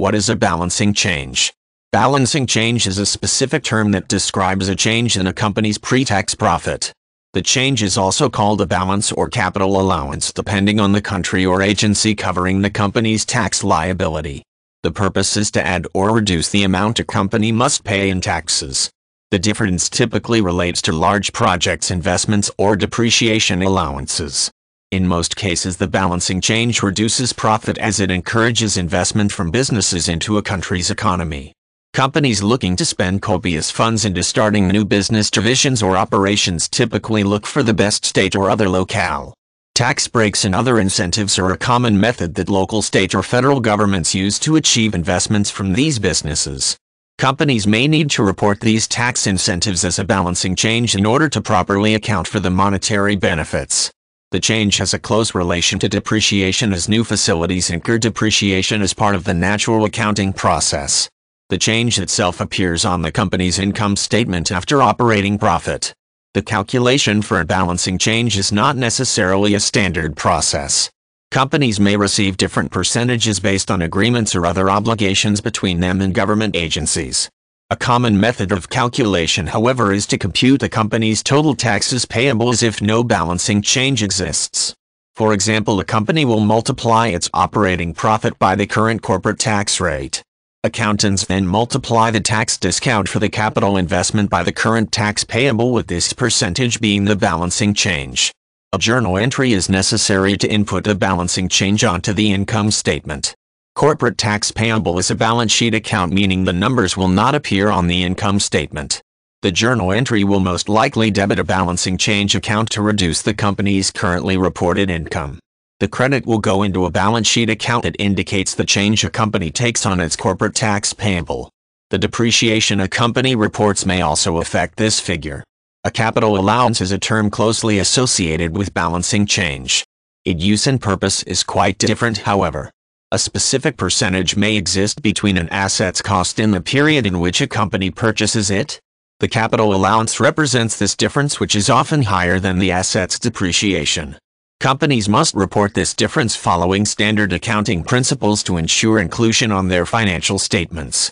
What is a balancing change? Balancing change is a specific term that describes a change in a company's pre-tax profit. The change is also called a balance or capital allowance depending on the country or agency covering the company's tax liability. The purpose is to add or reduce the amount a company must pay in taxes. The difference typically relates to large projects investments or depreciation allowances. In most cases the balancing change reduces profit as it encourages investment from businesses into a country's economy. Companies looking to spend copious funds into starting new business divisions or operations typically look for the best state or other locale. Tax breaks and other incentives are a common method that local state or federal governments use to achieve investments from these businesses. Companies may need to report these tax incentives as a balancing change in order to properly account for the monetary benefits. The change has a close relation to depreciation as new facilities incur depreciation as part of the natural accounting process. The change itself appears on the company's income statement after operating profit. The calculation for a balancing change is not necessarily a standard process. Companies may receive different percentages based on agreements or other obligations between them and government agencies. A common method of calculation however is to compute a company's total taxes payable as if no balancing change exists. For example a company will multiply its operating profit by the current corporate tax rate. Accountants then multiply the tax discount for the capital investment by the current tax payable with this percentage being the balancing change. A journal entry is necessary to input the balancing change onto the income statement. Corporate tax payable is a balance sheet account meaning the numbers will not appear on the income statement. The journal entry will most likely debit a balancing change account to reduce the company's currently reported income. The credit will go into a balance sheet account that indicates the change a company takes on its corporate tax payable. The depreciation a company reports may also affect this figure. A capital allowance is a term closely associated with balancing change. Its use and purpose is quite different however. A specific percentage may exist between an asset's cost and the period in which a company purchases it. The capital allowance represents this difference which is often higher than the asset's depreciation. Companies must report this difference following standard accounting principles to ensure inclusion on their financial statements.